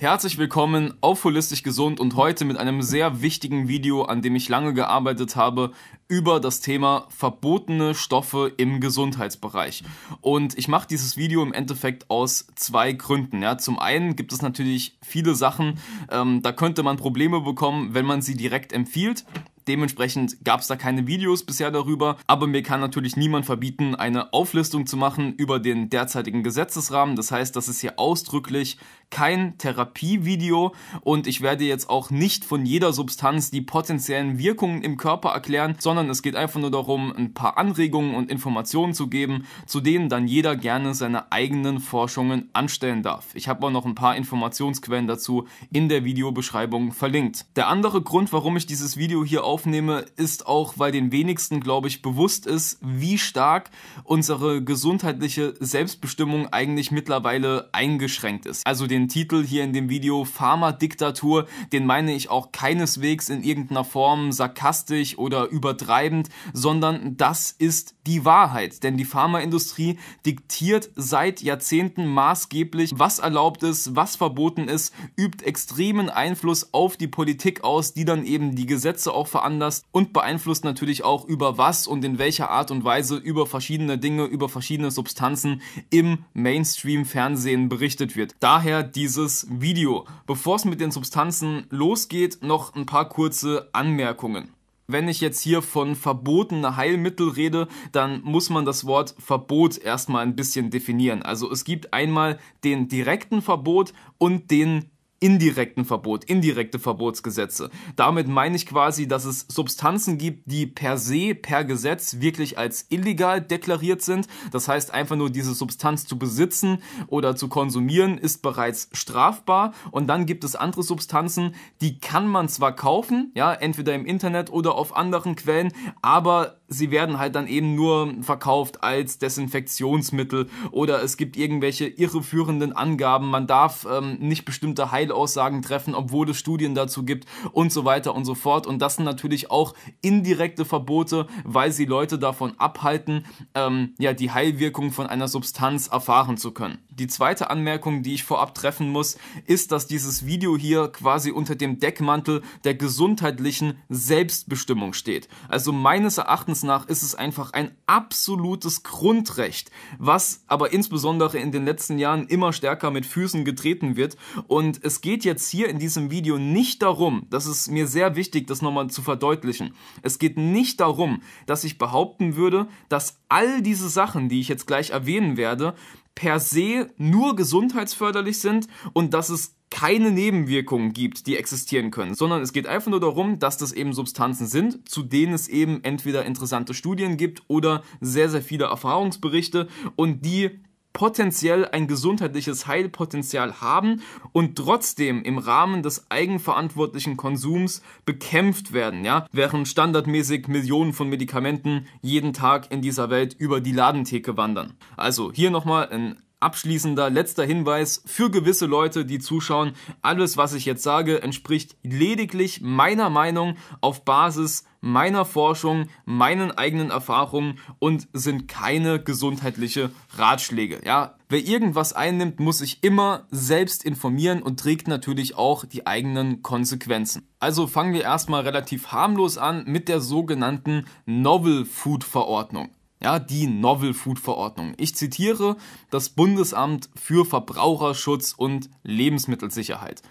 Herzlich willkommen auf Holistisch Gesund und heute mit einem sehr wichtigen Video, an dem ich lange gearbeitet habe, über das Thema verbotene Stoffe im Gesundheitsbereich. Und ich mache dieses Video im Endeffekt aus zwei Gründen. Ja. Zum einen gibt es natürlich viele Sachen, ähm, da könnte man Probleme bekommen, wenn man sie direkt empfiehlt. Dementsprechend gab es da keine Videos bisher darüber, aber mir kann natürlich niemand verbieten, eine Auflistung zu machen über den derzeitigen Gesetzesrahmen. Das heißt, das ist hier ausdrücklich kein Therapievideo und ich werde jetzt auch nicht von jeder Substanz die potenziellen Wirkungen im Körper erklären, sondern es geht einfach nur darum, ein paar Anregungen und Informationen zu geben, zu denen dann jeder gerne seine eigenen Forschungen anstellen darf. Ich habe auch noch ein paar Informationsquellen dazu in der Videobeschreibung verlinkt. Der andere Grund, warum ich dieses Video hier aufnehme, ist auch, weil den wenigsten, glaube ich, bewusst ist, wie stark unsere gesundheitliche Selbstbestimmung eigentlich mittlerweile eingeschränkt ist. Also den den Titel hier in dem Video Pharma-Diktatur, den meine ich auch keineswegs in irgendeiner Form sarkastisch oder übertreibend, sondern das ist die Wahrheit. Denn die Pharmaindustrie diktiert seit Jahrzehnten maßgeblich, was erlaubt ist, was verboten ist, übt extremen Einfluss auf die Politik aus, die dann eben die Gesetze auch veranlasst und beeinflusst natürlich auch über was und in welcher Art und Weise über verschiedene Dinge, über verschiedene Substanzen im Mainstream-Fernsehen berichtet wird. Daher dieses Video. Bevor es mit den Substanzen losgeht, noch ein paar kurze Anmerkungen. Wenn ich jetzt hier von verbotenen Heilmittel rede, dann muss man das Wort Verbot erstmal ein bisschen definieren. Also es gibt einmal den direkten Verbot und den indirekten Verbot, indirekte Verbotsgesetze. Damit meine ich quasi, dass es Substanzen gibt, die per se, per Gesetz wirklich als illegal deklariert sind. Das heißt, einfach nur diese Substanz zu besitzen oder zu konsumieren ist bereits strafbar. Und dann gibt es andere Substanzen, die kann man zwar kaufen, ja, entweder im Internet oder auf anderen Quellen, aber sie werden halt dann eben nur verkauft als Desinfektionsmittel oder es gibt irgendwelche irreführenden Angaben, man darf ähm, nicht bestimmte Heilaussagen treffen, obwohl es Studien dazu gibt und so weiter und so fort. Und das sind natürlich auch indirekte Verbote, weil sie Leute davon abhalten, ähm, ja, die Heilwirkung von einer Substanz erfahren zu können. Die zweite Anmerkung, die ich vorab treffen muss, ist, dass dieses Video hier quasi unter dem Deckmantel der gesundheitlichen Selbstbestimmung steht. Also meines Erachtens Erachtens nach ist es einfach ein absolutes Grundrecht, was aber insbesondere in den letzten Jahren immer stärker mit Füßen getreten wird. Und es geht jetzt hier in diesem Video nicht darum, das ist mir sehr wichtig, das nochmal zu verdeutlichen. Es geht nicht darum, dass ich behaupten würde, dass all diese Sachen, die ich jetzt gleich erwähnen werde, per se nur gesundheitsförderlich sind und dass es keine Nebenwirkungen gibt, die existieren können, sondern es geht einfach nur darum, dass das eben Substanzen sind, zu denen es eben entweder interessante Studien gibt oder sehr, sehr viele Erfahrungsberichte und die potenziell ein gesundheitliches Heilpotenzial haben und trotzdem im Rahmen des eigenverantwortlichen Konsums bekämpft werden, ja, während standardmäßig Millionen von Medikamenten jeden Tag in dieser Welt über die Ladentheke wandern. Also hier nochmal ein Abschließender letzter Hinweis für gewisse Leute, die zuschauen. Alles, was ich jetzt sage, entspricht lediglich meiner Meinung auf Basis meiner Forschung, meinen eigenen Erfahrungen und sind keine gesundheitliche Ratschläge. Ja, wer irgendwas einnimmt, muss sich immer selbst informieren und trägt natürlich auch die eigenen Konsequenzen. Also fangen wir erstmal relativ harmlos an mit der sogenannten Novel Food Verordnung. Ja, die Novel Food Verordnung. Ich zitiere das Bundesamt für Verbraucherschutz und Lebensmittelsicherheit.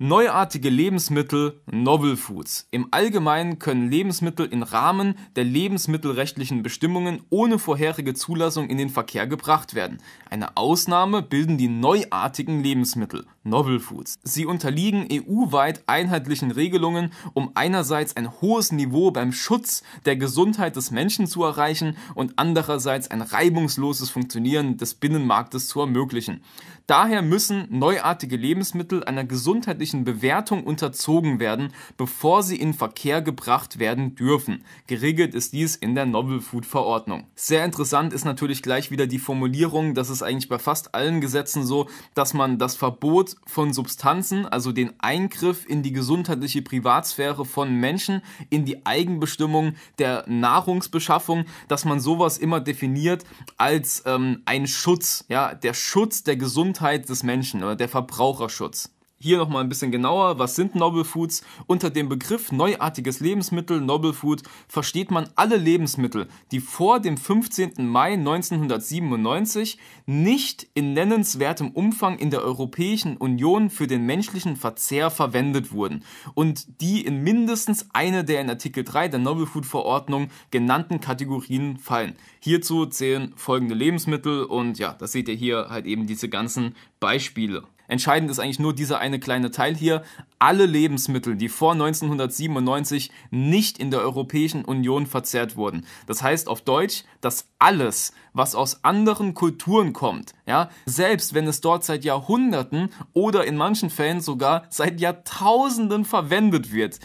Neuartige Lebensmittel, Novel Foods. Im Allgemeinen können Lebensmittel im Rahmen der lebensmittelrechtlichen Bestimmungen ohne vorherige Zulassung in den Verkehr gebracht werden. Eine Ausnahme bilden die neuartigen Lebensmittel, Novel Foods. Sie unterliegen EU-weit einheitlichen Regelungen, um einerseits ein hohes Niveau beim Schutz der Gesundheit des Menschen zu erreichen und andererseits ein reibungsloses Funktionieren des Binnenmarktes zu ermöglichen. Daher müssen neuartige Lebensmittel einer gesundheitlichen wissenschaftlichen Bewertung unterzogen werden, bevor sie in Verkehr gebracht werden dürfen. Geregelt ist dies in der Novel Food Verordnung. Sehr interessant ist natürlich gleich wieder die Formulierung, das ist eigentlich bei fast allen Gesetzen so, dass man das Verbot von Substanzen, also den Eingriff in die gesundheitliche Privatsphäre von Menschen, in die Eigenbestimmung der Nahrungsbeschaffung, dass man sowas immer definiert als ähm, ein Schutz, ja, der Schutz der Gesundheit des Menschen oder der Verbraucherschutz. Hier nochmal ein bisschen genauer, was sind Novel Foods? Unter dem Begriff neuartiges Lebensmittel, Novel Food, versteht man alle Lebensmittel, die vor dem 15. Mai 1997 nicht in nennenswertem Umfang in der Europäischen Union für den menschlichen Verzehr verwendet wurden und die in mindestens eine der in Artikel 3 der Novel Food Verordnung genannten Kategorien fallen. Hierzu zählen folgende Lebensmittel und ja, das seht ihr hier halt eben diese ganzen Beispiele. Entscheidend ist eigentlich nur dieser eine kleine Teil hier. Alle Lebensmittel, die vor 1997 nicht in der Europäischen Union verzehrt wurden. Das heißt auf Deutsch, dass alles, was aus anderen Kulturen kommt, ja, selbst wenn es dort seit Jahrhunderten oder in manchen Fällen sogar seit Jahrtausenden verwendet wird,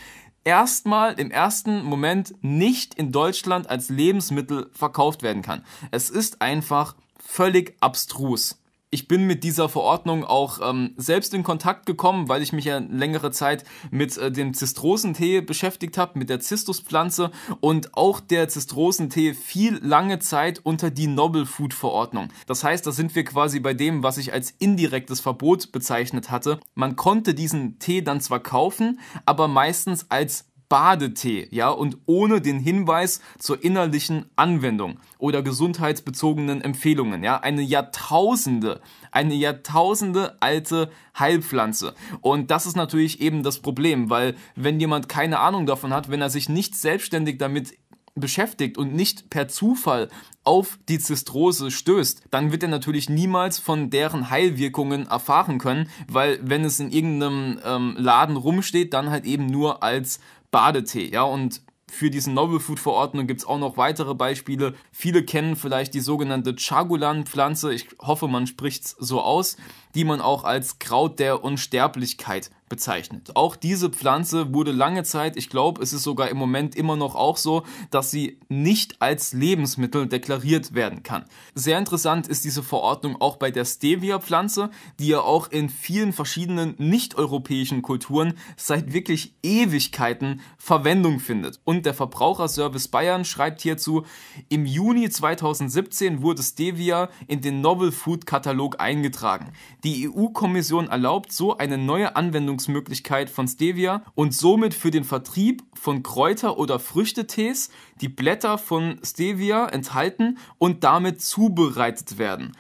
erstmal im ersten Moment nicht in Deutschland als Lebensmittel verkauft werden kann. Es ist einfach völlig abstrus ich bin mit dieser Verordnung auch ähm, selbst in Kontakt gekommen, weil ich mich ja längere Zeit mit äh, dem Zistrosentee beschäftigt habe, mit der Zistuspflanze und auch der Zistrosentee viel lange Zeit unter die Noble Food Verordnung. Das heißt, da sind wir quasi bei dem, was ich als indirektes Verbot bezeichnet hatte. Man konnte diesen Tee dann zwar kaufen, aber meistens als Badetee, ja, und ohne den Hinweis zur innerlichen Anwendung oder gesundheitsbezogenen Empfehlungen, ja, eine Jahrtausende, eine Jahrtausende alte Heilpflanze. Und das ist natürlich eben das Problem, weil wenn jemand keine Ahnung davon hat, wenn er sich nicht selbstständig damit beschäftigt und nicht per Zufall auf die Zistrose stößt, dann wird er natürlich niemals von deren Heilwirkungen erfahren können, weil wenn es in irgendeinem ähm, Laden rumsteht, dann halt eben nur als Badetee, ja, und für diesen Novel Food Verordnung gibt es auch noch weitere Beispiele. Viele kennen vielleicht die sogenannte Chagulan-Pflanze, ich hoffe, man spricht es so aus, die man auch als Kraut der Unsterblichkeit bezeichnet. Auch diese Pflanze wurde lange Zeit, ich glaube, es ist sogar im Moment immer noch auch so, dass sie nicht als Lebensmittel deklariert werden kann. Sehr interessant ist diese Verordnung auch bei der Stevia-Pflanze, die ja auch in vielen verschiedenen nicht-europäischen Kulturen seit wirklich Ewigkeiten Verwendung findet. Und der Verbraucherservice Bayern schreibt hierzu, im Juni 2017 wurde Stevia in den Novel Food Katalog eingetragen. Die EU-Kommission erlaubt so eine neue Anwendung Anwendungsmöglichkeit von Stevia und somit für den Vertrieb von Kräuter- oder Früchtetees, die Blätter von Stevia enthalten und damit zubereitet werden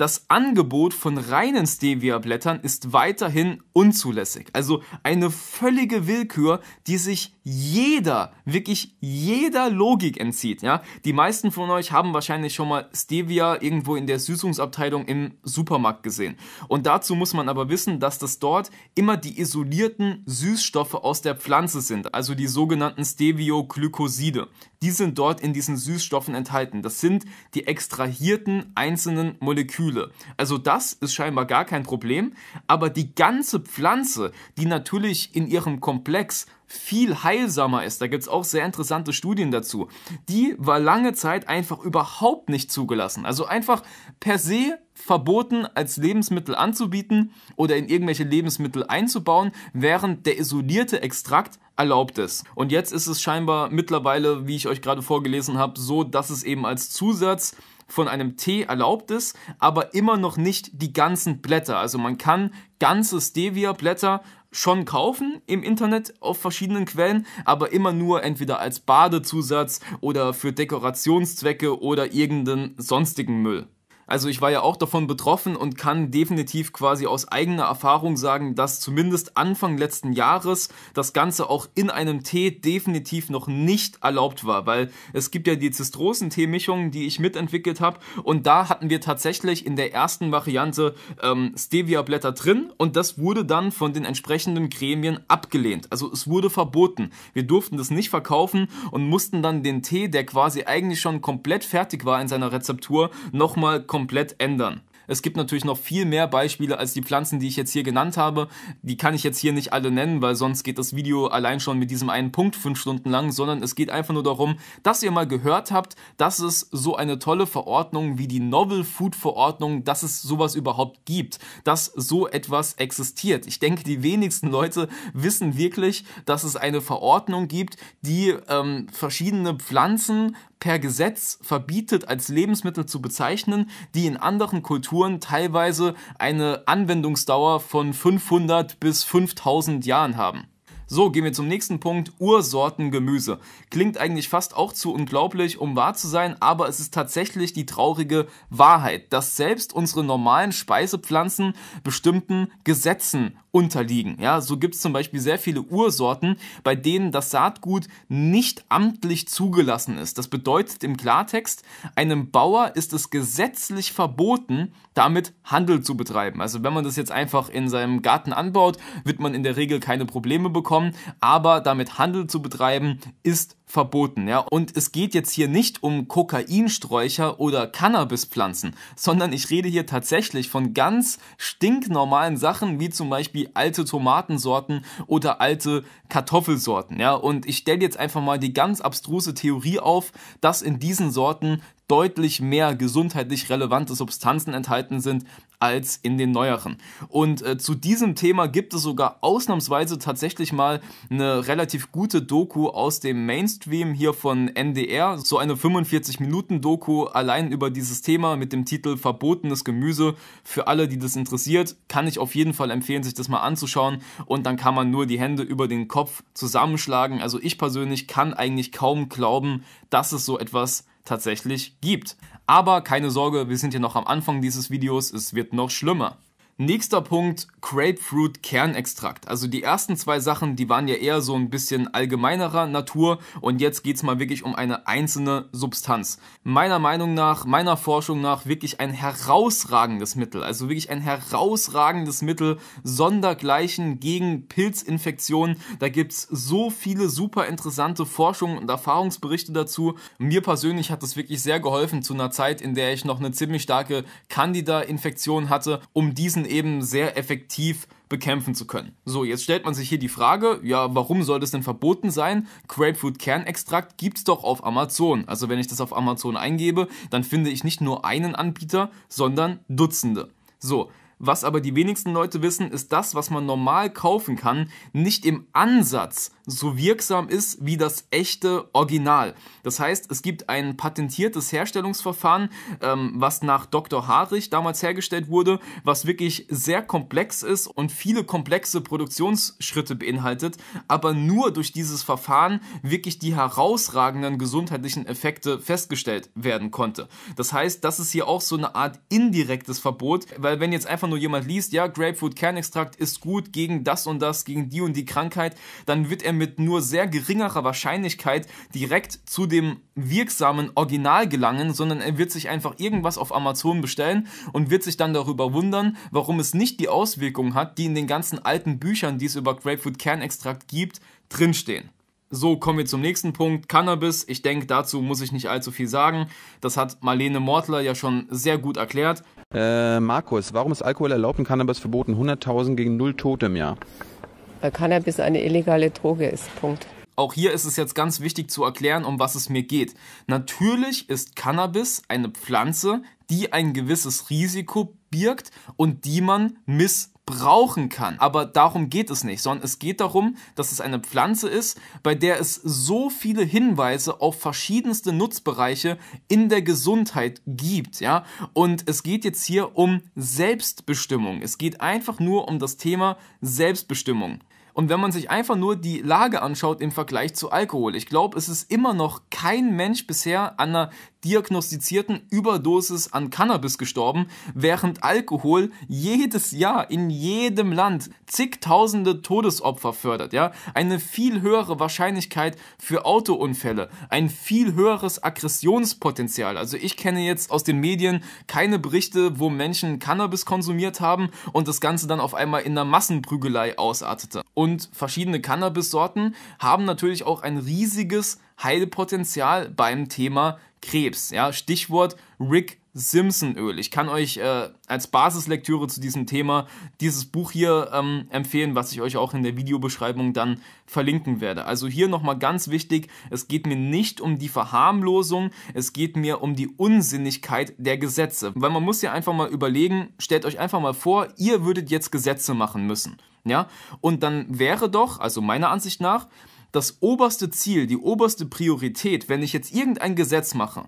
das Angebot von reinen Stevia-Blättern ist weiterhin unzulässig. Also eine völlige Willkür, die sich jeder, wirklich jeder Logik entzieht. Ja? Die meisten von euch haben wahrscheinlich schon mal Stevia irgendwo in der Süßungsabteilung im Supermarkt gesehen. Und dazu muss man aber wissen, dass das dort immer die isolierten Süßstoffe aus der Pflanze sind, also die sogenannten Stevioglycoside die sind dort in diesen Süßstoffen enthalten. Das sind die extrahierten einzelnen Moleküle. Also das ist scheinbar gar kein Problem, aber die ganze Pflanze, die natürlich in ihrem Komplex viel heilsamer ist. Da gibt es auch sehr interessante Studien dazu. Die war lange Zeit einfach überhaupt nicht zugelassen. Also einfach per se verboten, als Lebensmittel anzubieten oder in irgendwelche Lebensmittel einzubauen, während der isolierte Extrakt erlaubt ist. Und jetzt ist es scheinbar mittlerweile, wie ich euch gerade vorgelesen habe, so, dass es eben als Zusatz von einem Tee erlaubt ist, aber immer noch nicht die ganzen Blätter. Also man kann ganze Stevia-Blätter schon kaufen im Internet auf verschiedenen Quellen, aber immer nur entweder als Badezusatz oder für Dekorationszwecke oder irgendeinen sonstigen Müll. Also ich war ja auch davon betroffen und kann definitiv quasi aus eigener Erfahrung sagen, dass zumindest Anfang letzten Jahres das Ganze auch in einem Tee definitiv noch nicht erlaubt war, weil es gibt ja die Zistrosen-Tee-Mischungen, die ich mitentwickelt habe und da hatten wir tatsächlich in der ersten Variante ähm, Stevia-Blätter drin und das wurde dann von den entsprechenden Gremien abgelehnt. Also es wurde verboten. Wir durften das nicht verkaufen und mussten dann den Tee, der quasi eigentlich schon komplett fertig war in seiner Rezeptur, nochmal komplett komplett ändern. Es gibt natürlich noch viel mehr Beispiele als die Pflanzen, die ich jetzt hier genannt habe. Die kann ich jetzt hier nicht alle nennen, weil sonst geht das Video allein schon mit diesem einen Punkt fünf Stunden lang, sondern es geht einfach nur darum, dass ihr mal gehört habt, dass es so eine tolle Verordnung wie die Novel Food Verordnung, dass es sowas überhaupt gibt, dass so etwas existiert. Ich denke, die wenigsten Leute wissen wirklich, dass es eine Verordnung gibt, die ähm, verschiedene Pflanzen per Gesetz verbietet, als Lebensmittel zu bezeichnen, die in anderen Kulturen teilweise eine Anwendungsdauer von 500 bis 5000 Jahren haben. So, gehen wir zum nächsten Punkt. Ursorten Gemüse. Klingt eigentlich fast auch zu unglaublich, um wahr zu sein, aber es ist tatsächlich die traurige Wahrheit, dass selbst unsere normalen Speisepflanzen bestimmten Gesetzen unterliegen. Ja, so gibt es zum Beispiel sehr viele Ursorten, bei denen das Saatgut nicht amtlich zugelassen ist. Das bedeutet im Klartext, einem Bauer ist es gesetzlich verboten, damit Handel zu betreiben. Also wenn man das jetzt einfach in seinem Garten anbaut, wird man in der Regel keine Probleme bekommen bekommen, aber damit Handel zu betreiben ist verboten. Ja? Und es geht jetzt hier nicht um Kokainsträucher oder Cannabispflanzen, sondern ich rede hier tatsächlich von ganz stinknormalen Sachen, wie zum Beispiel alte Tomatensorten oder alte Kartoffelsorten. Ja? Und ich stelle jetzt einfach mal die ganz abstruse Theorie auf, dass in diesen Sorten deutlich mehr gesundheitlich relevante Substanzen enthalten sind als in den neueren. Und äh, zu diesem Thema gibt es sogar ausnahmsweise tatsächlich mal eine relativ gute Doku aus dem Mainstream hier von NDR, so eine 45 Minuten Doku allein über dieses Thema mit dem Titel Verbotenes Gemüse. Für alle, die das interessiert, kann ich auf jeden Fall empfehlen, sich das mal anzuschauen und dann kann man nur die Hände über den Kopf zusammenschlagen. Also ich persönlich kann eigentlich kaum glauben, dass es so etwas tatsächlich gibt. Aber keine Sorge, wir sind hier noch am Anfang dieses Videos, es wird noch schlimmer. Nächster Punkt, Grapefruit Kernextrakt. Also die ersten zwei Sachen, die waren ja eher so ein bisschen allgemeinerer Natur und jetzt geht es mal wirklich um eine einzelne Substanz. Meiner Meinung nach, meiner Forschung nach wirklich ein herausragendes Mittel, also wirklich ein herausragendes Mittel, Sondergleichen gegen Pilzinfektionen. Da gibt es so viele super interessante Forschungen und Erfahrungsberichte dazu. Mir persönlich hat das wirklich sehr geholfen zu einer Zeit, in der ich noch eine ziemlich starke Candida-Infektion hatte, um diesen eben sehr effektiv bekämpfen zu können. So, jetzt stellt man sich hier die Frage, ja, warum soll das denn verboten sein? Grapefruit-Kernextrakt gibt es doch auf Amazon. Also wenn ich das auf Amazon eingebe, dann finde ich nicht nur einen Anbieter, sondern Dutzende. So, was aber die wenigsten Leute wissen, ist das, was man normal kaufen kann, nicht im Ansatz so wirksam ist wie das echte Original. Das heißt, es gibt ein patentiertes Herstellungsverfahren, ähm, was nach Dr. Harrich damals hergestellt wurde, was wirklich sehr komplex ist und viele komplexe Produktionsschritte beinhaltet, aber nur durch dieses Verfahren wirklich die herausragenden gesundheitlichen Effekte festgestellt werden konnte. Das heißt, das ist hier auch so eine Art indirektes Verbot, weil wenn jetzt einfach nur jemand liest, ja, Grapefruit-Kernextrakt ist gut gegen das und das, gegen die und die Krankheit, dann wird er mit nur sehr geringerer Wahrscheinlichkeit direkt zu dem wirksamen Original gelangen, sondern er wird sich einfach irgendwas auf Amazon bestellen und wird sich dann darüber wundern, warum es nicht die Auswirkungen hat, die in den ganzen alten Büchern, die es über Grapefruit-Kernextrakt gibt, drinstehen. So, kommen wir zum nächsten Punkt. Cannabis. Ich denke, dazu muss ich nicht allzu viel sagen. Das hat Marlene Mortler ja schon sehr gut erklärt. Äh, Markus, warum ist Alkohol erlaubt und Cannabis verboten? 100.000 gegen null Tote im Jahr. Weil Cannabis eine illegale Droge ist. Punkt. Auch hier ist es jetzt ganz wichtig zu erklären, um was es mir geht. Natürlich ist Cannabis eine Pflanze, die ein gewisses Risiko birgt und die man missbraucht brauchen kann. Aber darum geht es nicht, sondern es geht darum, dass es eine Pflanze ist, bei der es so viele Hinweise auf verschiedenste Nutzbereiche in der Gesundheit gibt, ja? Und es geht jetzt hier um Selbstbestimmung. Es geht einfach nur um das Thema Selbstbestimmung. Und wenn man sich einfach nur die Lage anschaut im Vergleich zu Alkohol, ich glaube, es ist immer noch kein Mensch bisher an einer diagnostizierten Überdosis an Cannabis gestorben, während Alkohol jedes Jahr in jedem Land zigtausende Todesopfer fördert, ja? Eine viel höhere Wahrscheinlichkeit für Autounfälle, ein viel höheres Aggressionspotenzial. Also ich kenne jetzt aus den Medien keine Berichte, wo Menschen Cannabis konsumiert haben und das Ganze dann auf einmal in einer Massenprügelei ausartete und verschiedene Cannabis-Sorten haben natürlich auch ein riesiges Heilpotenzial beim Thema Krebs. Ja? Stichwort Rick Simpson-Öl. Ich kann euch äh, als Basislektüre zu diesem Thema dieses Buch hier ähm, empfehlen, was ich euch auch in der Videobeschreibung dann verlinken werde. Also hier nochmal ganz wichtig, es geht mir nicht um die Verharmlosung, es geht mir um die Unsinnigkeit der Gesetze. Weil man muss ja einfach mal überlegen, stellt euch einfach mal vor, ihr würdet jetzt Gesetze machen müssen. Ja? Und dann wäre doch, also meiner Ansicht nach, das oberste Ziel, die oberste Priorität, wenn ich jetzt irgendein Gesetz mache,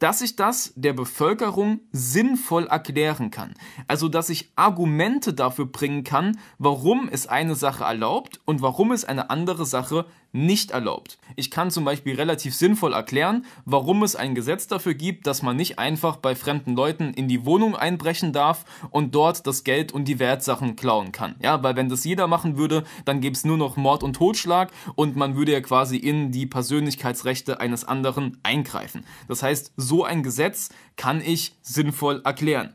dass ich das der Bevölkerung sinnvoll erklären kann. Also, dass ich Argumente dafür bringen kann, warum es eine Sache erlaubt und warum es eine andere Sache nicht erlaubt. Ich kann zum Beispiel relativ sinnvoll erklären, warum es ein Gesetz dafür gibt, dass man nicht einfach bei fremden Leuten in die Wohnung einbrechen darf und dort das Geld und die Wertsachen klauen kann. Ja, weil wenn das jeder machen würde, dann gäbe es nur noch Mord und Totschlag und man würde ja quasi in die Persönlichkeitsrechte eines anderen eingreifen. Das heißt, so ein Gesetz kann ich sinnvoll erklären.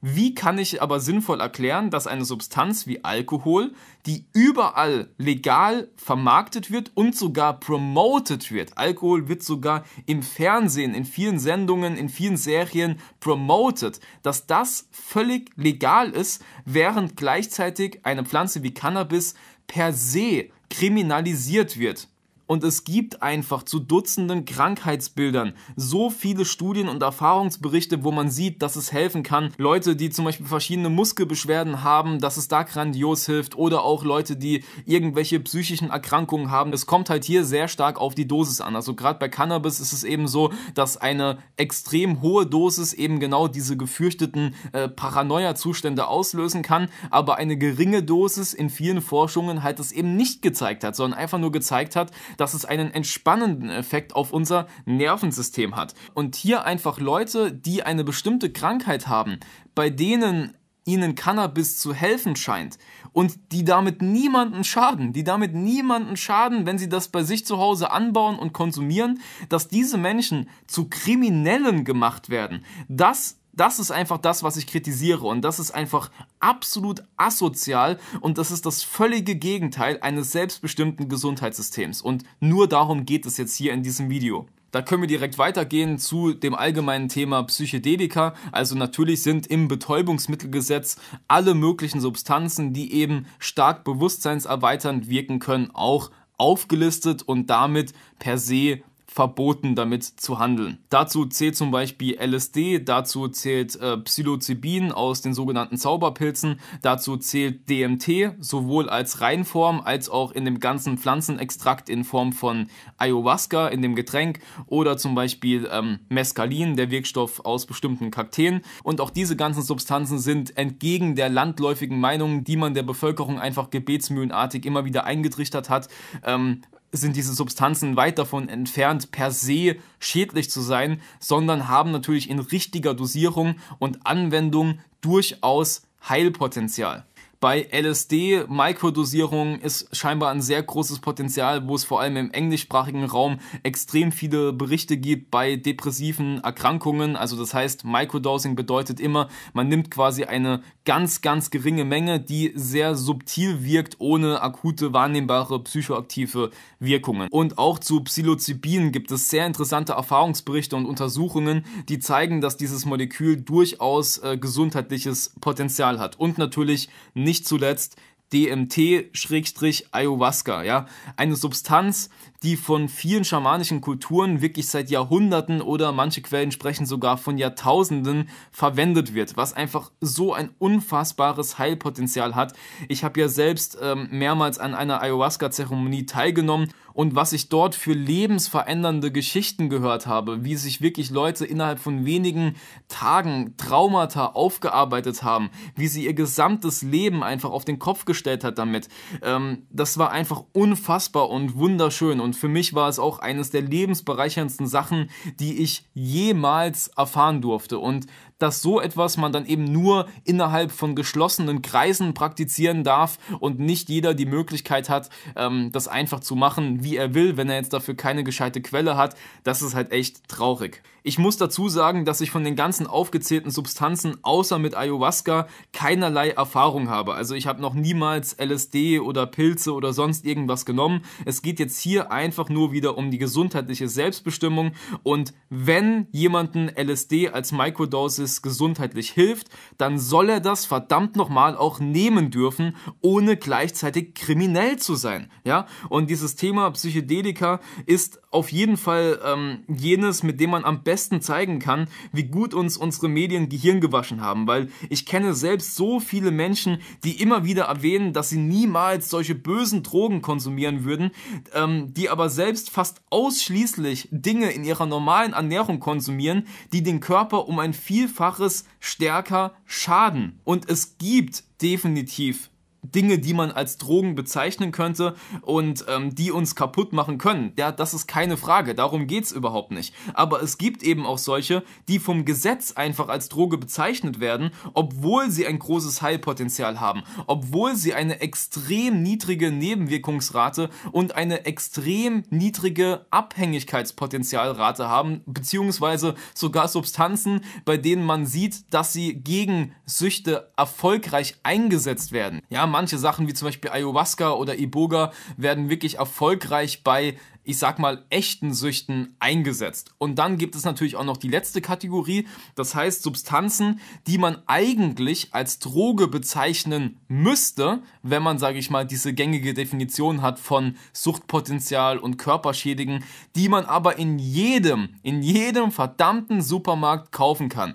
Wie kann ich aber sinnvoll erklären, dass eine Substanz wie Alkohol, die überall legal vermarktet wird und sogar promoted wird, Alkohol wird sogar im Fernsehen, in vielen Sendungen, in vielen Serien promoted, dass das völlig legal ist, während gleichzeitig eine Pflanze wie Cannabis per se kriminalisiert wird. Und es gibt einfach zu Dutzenden Krankheitsbildern so viele Studien und Erfahrungsberichte, wo man sieht, dass es helfen kann. Leute, die zum Beispiel verschiedene Muskelbeschwerden haben, dass es da grandios hilft. Oder auch Leute, die irgendwelche psychischen Erkrankungen haben. Es kommt halt hier sehr stark auf die Dosis an. Also gerade bei Cannabis ist es eben so, dass eine extrem hohe Dosis eben genau diese gefürchteten äh, Paranoia-Zustände auslösen kann. Aber eine geringe Dosis in vielen Forschungen halt das eben nicht gezeigt hat, sondern einfach nur gezeigt hat, dass es einen entspannenden Effekt auf unser Nervensystem hat. Und hier einfach Leute, die eine bestimmte Krankheit haben, bei denen ihnen Cannabis zu helfen scheint und die damit niemanden schaden, die damit niemanden schaden, wenn sie das bei sich zu Hause anbauen und konsumieren, dass diese Menschen zu Kriminellen gemacht werden. Das das ist einfach das, was ich kritisiere und das ist einfach absolut asozial und das ist das völlige Gegenteil eines selbstbestimmten Gesundheitssystems und nur darum geht es jetzt hier in diesem Video. Da können wir direkt weitergehen zu dem allgemeinen Thema Psychedelika. Also natürlich sind im Betäubungsmittelgesetz alle möglichen Substanzen, die eben stark bewusstseinserweiternd wirken können, auch aufgelistet und damit per se verboten, damit zu handeln. Dazu zählt zum Beispiel LSD, dazu zählt äh, Psilocybin aus den sogenannten Zauberpilzen, dazu zählt DMT sowohl als Reinform als auch in dem ganzen Pflanzenextrakt in Form von Ayahuasca in dem Getränk oder zum Beispiel ähm, Mescalin, der Wirkstoff aus bestimmten Kakteen. Und auch diese ganzen Substanzen sind entgegen der landläufigen Meinung, die man der Bevölkerung einfach gebetsmühlenartig immer wieder eingetrichtert hat, ähm, sind diese Substanzen weit davon entfernt, per se schädlich zu sein, sondern haben natürlich in richtiger Dosierung und Anwendung durchaus Heilpotenzial. Bei LSD, Mikrodosierung ist scheinbar ein sehr großes Potenzial, wo es vor allem im englischsprachigen Raum extrem viele Berichte gibt bei depressiven Erkrankungen. Also das heißt, Microdosing bedeutet immer, man nimmt quasi eine ganz, ganz geringe Menge, die sehr subtil wirkt, ohne akute wahrnehmbare psychoaktive Wirkungen. Und auch zu Psilocybin gibt es sehr interessante Erfahrungsberichte und Untersuchungen, die zeigen, dass dieses Molekül durchaus äh, gesundheitliches Potenzial hat und natürlich nicht nicht zuletzt DMT-Ayahuasca, ja, eine Substanz, die von vielen schamanischen Kulturen wirklich seit Jahrhunderten oder manche Quellen sprechen sogar von Jahrtausenden verwendet wird, was einfach so ein unfassbares Heilpotenzial hat. Ich habe ja selbst ähm, mehrmals an einer Ayahuasca-Zeremonie teilgenommen und was ich dort für lebensverändernde Geschichten gehört habe, wie sich wirklich Leute innerhalb von wenigen Tagen Traumata aufgearbeitet haben, wie sie ihr gesamtes Leben einfach auf den Kopf gestellt hat damit. Ähm, das war einfach unfassbar und wunderschön und und für mich war es auch eines der lebensbereicherndsten Sachen, die ich jemals erfahren durfte. Und dass so etwas man dann eben nur innerhalb von geschlossenen Kreisen praktizieren darf und nicht jeder die Möglichkeit hat, ähm, das einfach zu machen, wie er will, wenn er jetzt dafür keine gescheite Quelle hat, das ist halt echt traurig. Ich muss dazu sagen, dass ich von den ganzen aufgezählten Substanzen außer mit Ayahuasca keinerlei Erfahrung habe. Also ich habe noch niemals LSD oder Pilze oder sonst irgendwas genommen. Es geht jetzt hier einfach nur wieder um die gesundheitliche Selbstbestimmung und wenn jemanden LSD als Microdosis gesundheitlich hilft, dann soll er das verdammt nochmal auch nehmen dürfen, ohne gleichzeitig kriminell zu sein. Ja? Und dieses Thema Psychedelika ist auf jeden Fall ähm, jenes, mit dem man am besten besten zeigen kann, wie gut uns unsere Medien Gehirn gewaschen haben, weil ich kenne selbst so viele Menschen, die immer wieder erwähnen, dass sie niemals solche bösen Drogen konsumieren würden, ähm, die aber selbst fast ausschließlich Dinge in ihrer normalen Ernährung konsumieren, die den Körper um ein Vielfaches stärker schaden. Und es gibt definitiv Dinge, die man als Drogen bezeichnen könnte und ähm, die uns kaputt machen können. Ja, das ist keine Frage, darum geht's überhaupt nicht. Aber es gibt eben auch solche, die vom Gesetz einfach als Droge bezeichnet werden, obwohl sie ein großes Heilpotenzial haben, obwohl sie eine extrem niedrige Nebenwirkungsrate und eine extrem niedrige Abhängigkeitspotenzialrate haben, beziehungsweise sogar Substanzen, bei denen man sieht, dass sie gegen Süchte erfolgreich eingesetzt werden. Ja, manche Sachen wie zum Beispiel Ayahuasca oder Iboga werden wirklich erfolgreich bei ich sag mal, echten Süchten eingesetzt. Und dann gibt es natürlich auch noch die letzte Kategorie, das heißt Substanzen, die man eigentlich als Droge bezeichnen müsste, wenn man, sage ich mal, diese gängige Definition hat von Suchtpotenzial und Körperschädigen, die man aber in jedem, in jedem verdammten Supermarkt kaufen kann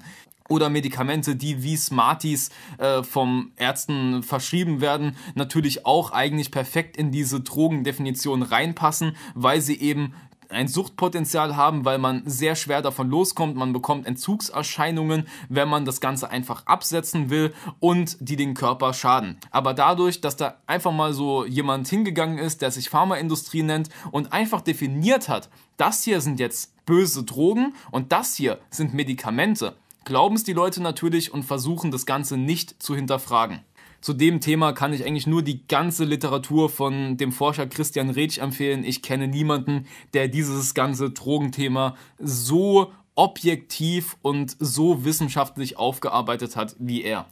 oder Medikamente, die wie Smarties äh, vom Ärzten verschrieben werden, natürlich auch eigentlich perfekt in diese Drogendefinition reinpassen, weil sie eben ein Suchtpotenzial haben, weil man sehr schwer davon loskommt. Man bekommt Entzugserscheinungen, wenn man das Ganze einfach absetzen will und die den Körper schaden. Aber dadurch, dass da einfach mal so jemand hingegangen ist, der sich Pharmaindustrie nennt und einfach definiert hat, das hier sind jetzt böse Drogen und das hier sind Medikamente glauben es die Leute natürlich und versuchen das Ganze nicht zu hinterfragen. Zu dem Thema kann ich eigentlich nur die ganze Literatur von dem Forscher Christian Retsch empfehlen. Ich kenne niemanden, der dieses ganze Drogenthema so objektiv und so wissenschaftlich aufgearbeitet hat wie er.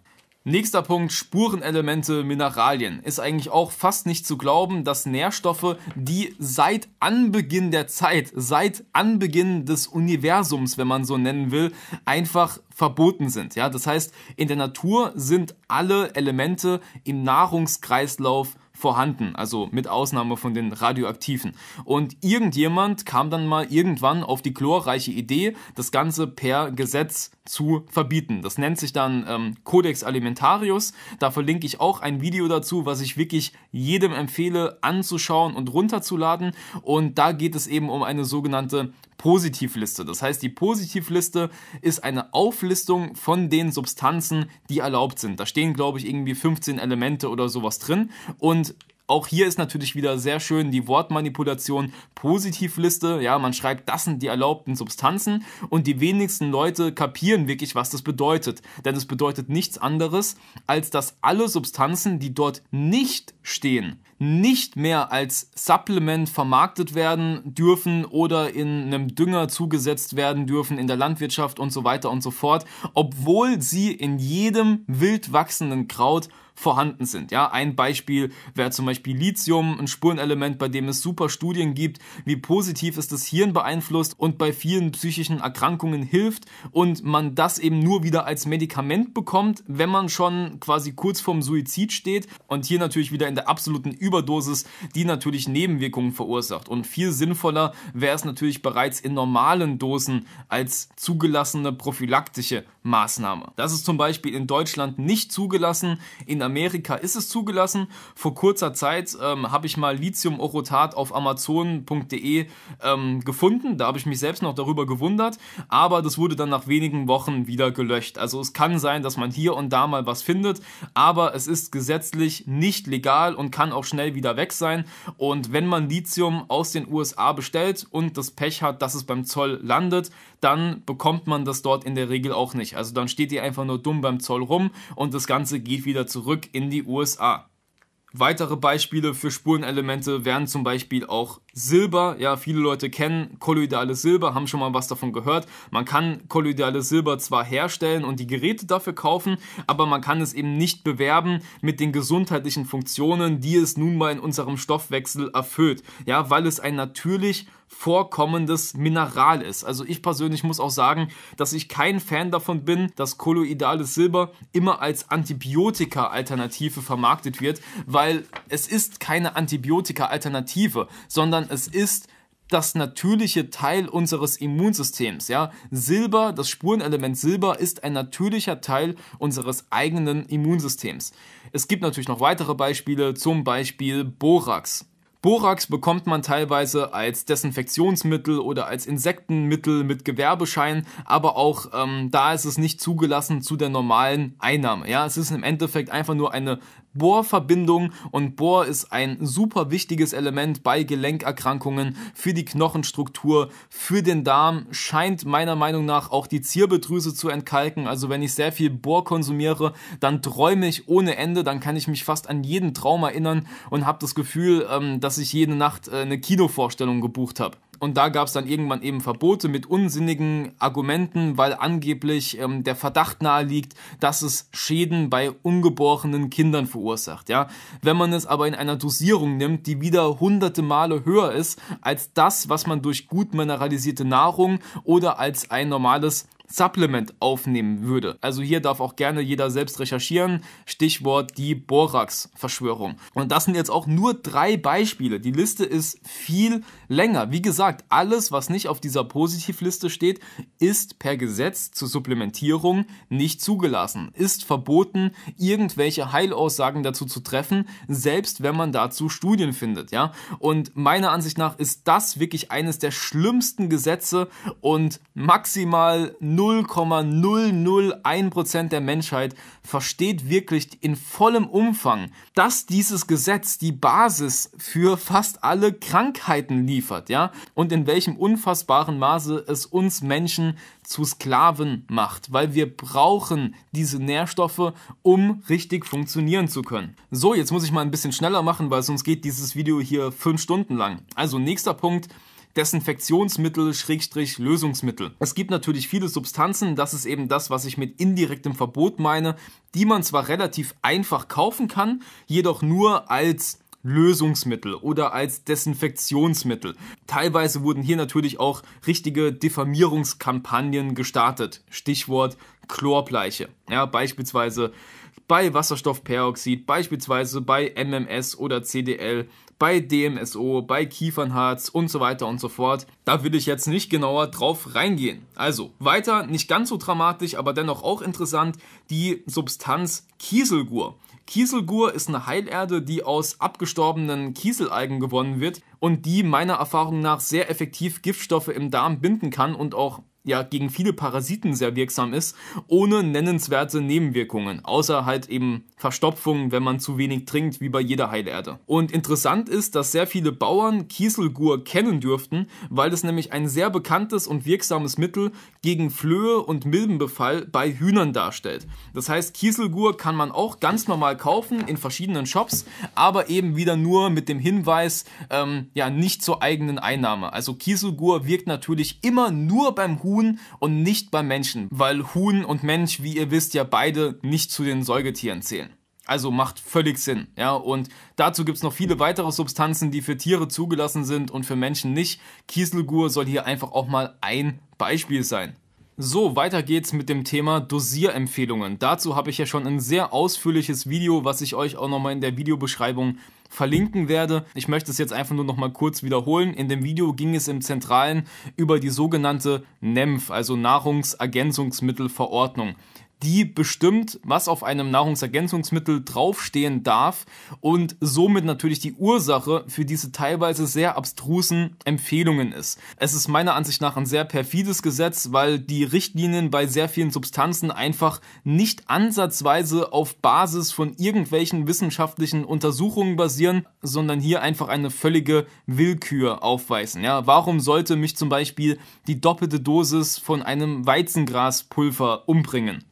Nächster Punkt, Spurenelemente, Mineralien. Ist eigentlich auch fast nicht zu glauben, dass Nährstoffe, die seit Anbeginn der Zeit, seit Anbeginn des Universums, wenn man so nennen will, einfach verboten sind. Ja, das heißt, in der Natur sind alle Elemente im Nahrungskreislauf vorhanden, also mit Ausnahme von den radioaktiven. Und irgendjemand kam dann mal irgendwann auf die chlorreiche Idee, das Ganze per Gesetz zu verbieten. Das nennt sich dann ähm, Codex Alimentarius. Da verlinke ich auch ein Video dazu, was ich wirklich jedem empfehle anzuschauen und runterzuladen. Und da geht es eben um eine sogenannte Positivliste. Das heißt, die Positivliste ist eine Auflistung von den Substanzen, die erlaubt sind. Da stehen, glaube ich, irgendwie 15 Elemente oder sowas drin. Und auch hier ist natürlich wieder sehr schön die Wortmanipulation Positivliste. Ja, man schreibt, das sind die erlaubten Substanzen und die wenigsten Leute kapieren wirklich, was das bedeutet. Denn es bedeutet nichts anderes, als dass alle Substanzen, die dort nicht stehen, nicht mehr als Supplement vermarktet werden dürfen oder in einem Dünger zugesetzt werden dürfen in der Landwirtschaft und so weiter und so fort, obwohl sie in jedem wild wachsenden Kraut vorhanden sind. Ja, ein Beispiel wäre zum Beispiel Lithium, ein Spurenelement, bei dem es super Studien gibt, wie positiv es das Hirn beeinflusst und bei vielen psychischen Erkrankungen hilft und man das eben nur wieder als Medikament bekommt, wenn man schon quasi kurz vorm Suizid steht und hier natürlich wieder in der absoluten Überdosis, die natürlich Nebenwirkungen verursacht. Und viel sinnvoller wäre es natürlich bereits in normalen Dosen als zugelassene prophylaktische Maßnahme. Das ist zum Beispiel in Deutschland nicht zugelassen, in Amerika ist es zugelassen. Vor kurzer Zeit ähm, habe ich mal Lithium-Orotat auf amazon.de ähm, gefunden. Da habe ich mich selbst noch darüber gewundert. Aber das wurde dann nach wenigen Wochen wieder gelöscht. Also es kann sein, dass man hier und da mal was findet. Aber es ist gesetzlich nicht legal und kann auch schnell wieder weg sein. Und wenn man Lithium aus den USA bestellt und das Pech hat, dass es beim Zoll landet, dann bekommt man das dort in der Regel auch nicht. Also dann steht ihr einfach nur dumm beim Zoll rum und das Ganze geht wieder zurück zurück in die USA. Weitere Beispiele für Spurenelemente wären zum Beispiel auch Silber. Ja, viele Leute kennen kolloidales Silber, haben schon mal was davon gehört. Man kann kolloidales Silber zwar herstellen und die Geräte dafür kaufen, aber man kann es eben nicht bewerben mit den gesundheitlichen Funktionen, die es nun mal in unserem Stoffwechsel erfüllt. Ja, weil es ein natürlich vorkommendes Mineral ist. Also ich persönlich muss auch sagen, dass ich kein Fan davon bin, dass kolloidales Silber immer als Antibiotika-Alternative vermarktet wird, weil es ist keine Antibiotika-Alternative, sondern es ist das natürliche Teil unseres Immunsystems, ja. Silber, das Spurenelement Silber ist ein natürlicher Teil unseres eigenen Immunsystems. Es gibt natürlich noch weitere Beispiele, zum Beispiel Borax. Borax bekommt man teilweise als Desinfektionsmittel oder als Insektenmittel mit Gewerbeschein, aber auch ähm, da ist es nicht zugelassen zu der normalen Einnahme. Ja, es ist im Endeffekt einfach nur eine Bohrverbindung und Bohr ist ein super wichtiges Element bei Gelenkerkrankungen für die Knochenstruktur, für den Darm, scheint meiner Meinung nach auch die Zierbedrüse zu entkalken. Also wenn ich sehr viel Bohr konsumiere, dann träume ich ohne Ende, dann kann ich mich fast an jeden Traum erinnern und habe das Gefühl, ähm, dass ich jede Nacht äh, eine Kinovorstellung gebucht habe. Und da gab es dann irgendwann eben Verbote mit unsinnigen Argumenten, weil angeblich ähm, der Verdacht nahe liegt, dass es Schäden bei ungeborenen Kindern verursacht. Ja? Wenn man es aber in einer Dosierung nimmt, die wieder hunderte Male höher ist als das, was man durch gut mineralisierte Nahrung oder als ein normales Supplement aufnehmen würde. Also hier darf auch gerne jeder selbst recherchieren. Stichwort die Borax-Verschwörung. Und das sind jetzt auch nur drei Beispiele. Die Liste ist viel länger. Wie gesagt, alles, was nicht auf dieser Positivliste steht, ist per Gesetz zur Supplementierung nicht zugelassen. Ist verboten, irgendwelche Heilaussagen dazu zu treffen, selbst wenn man dazu Studien findet. Ja? Und meiner Ansicht nach ist das wirklich eines der schlimmsten Gesetze und maximal 0,001% der Menschheit versteht wirklich in vollem Umfang, dass dieses Gesetz die Basis für fast alle Krankheiten liefert, ja? Und in welchem unfassbaren Maße es uns Menschen zu Sklaven macht, weil wir brauchen diese Nährstoffe, um richtig funktionieren zu können. So, jetzt muss ich mal ein bisschen schneller machen, weil sonst geht dieses Video hier fünf Stunden lang. Also nächster Punkt, Desinfektionsmittel, Schrägstrich, Lösungsmittel. Es gibt natürlich viele Substanzen, das ist eben das, was ich mit indirektem Verbot meine, die man zwar relativ einfach kaufen kann, jedoch nur als Lösungsmittel oder als Desinfektionsmittel. Teilweise wurden hier natürlich auch richtige Diffamierungskampagnen gestartet. Stichwort Chlorbleiche. Ja, beispielsweise bei Wasserstoffperoxid, beispielsweise bei MMS oder CDL bei DMSO, bei Kiefernharz und so weiter und so fort. Da will ich jetzt nicht genauer drauf reingehen. Also weiter, nicht ganz so dramatisch, aber dennoch auch interessant, die Substanz Kieselgur. Kieselgur ist eine Heilerde, die aus abgestorbenen Kieselalgen gewonnen wird und die meiner Erfahrung nach sehr effektiv Giftstoffe im Darm binden kann und auch ja gegen viele Parasiten sehr wirksam ist, ohne nennenswerte Nebenwirkungen, außer halt eben Verstopfung, wenn man zu wenig trinkt, wie bei jeder Heilerde. Und interessant ist, dass sehr viele Bauern Kieselgur kennen dürften, weil es nämlich ein sehr bekanntes und wirksames Mittel gegen Flöhe und Milbenbefall bei Hühnern darstellt. Das heißt, Kieselgur kann man auch ganz normal kaufen in verschiedenen Shops, aber eben wieder nur mit dem Hinweis, ähm, ja, nicht zur eigenen Einnahme. Also Kieselgur wirkt natürlich immer nur beim Huhn Huhn und nicht beim Menschen, weil Huhn und Mensch, wie ihr wisst, ja beide nicht zu den Säugetieren zählen. Also macht völlig Sinn, ja. Und dazu gibt es noch viele weitere Substanzen, die für Tiere zugelassen sind und für Menschen nicht. Kieselgur soll hier einfach auch mal ein Beispiel sein. So, weiter geht's mit dem Thema Dosierempfehlungen. Dazu habe ich ja schon ein sehr ausführliches Video, was ich euch auch nochmal in der Videobeschreibung verlinken werde. Ich möchte es jetzt einfach nur noch mal kurz wiederholen. In dem Video ging es im Zentralen über die sogenannte NEMF, also Nahrungsergänzungsmittelverordnung die bestimmt, was auf einem Nahrungsergänzungsmittel draufstehen darf und somit natürlich die Ursache für diese teilweise sehr abstrusen Empfehlungen ist. Es ist meiner Ansicht nach ein sehr perfides Gesetz, weil die Richtlinien bei sehr vielen Substanzen einfach nicht ansatzweise auf Basis von irgendwelchen wissenschaftlichen Untersuchungen basieren, sondern hier einfach eine völlige Willkür aufweisen. Ja, warum sollte mich zum Beispiel die doppelte Dosis von einem Weizengraspulver umbringen?